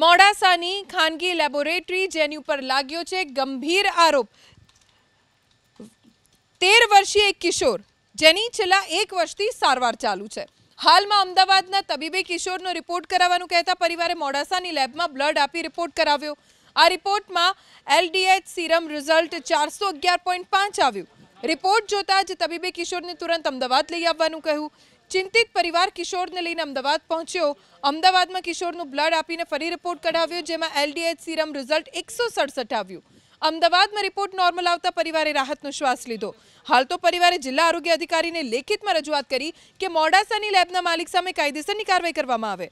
મોડાસાની ખાનગી લેબોરેટરી જેની ઉપર લાગ્યો છે ગંભીર આરોપ 13 વર્ષીય કિશોર જેની છલા એક વર્ષથી સારવાર ચાલે છે હાલમાં અમદાવાદના તબીબી કિશોરનો રિપોર્ટ કરાવવાનું કહેતા પરિવારે મોડાસાની લેબમાં બ્લડ આપી રિપોર્ટ કરાવ્યો આ રિપોર્ટમાં એલડીએચ સિરમ રિઝલ્ટ 411.5 આવ્યો રિપોર્ટ જોતા જ તબીબે કિશોરને તુરંત અમદાવાદ લઈ આવવાનું કહ્યું ચિંતિત પરિવાર કિશોરને લઈને અમદાવાદ પહોંચ્યો અમદાવાદમાં કિશોરનો બ્લડ આપીને ફરી રિપોર્ટ કઢાવ્યો જેમાં એલડીએચ સીરમ રિઝલ્ટ 166 આવ્યો અમદાવાદમાં રિપોર્ટ નોર્મલ આવતા પરિવારે રાહતનો શ્વાસ લીધો હાલ તો પરિવારે જિલ્લા આરોગ્ય અધિકારીને લેખિતમાં રજૂઆત કરી કે મોડાસાની લેબના માલિક સામે કાયદેસરની કાર્યવાહી કરવામાં આવે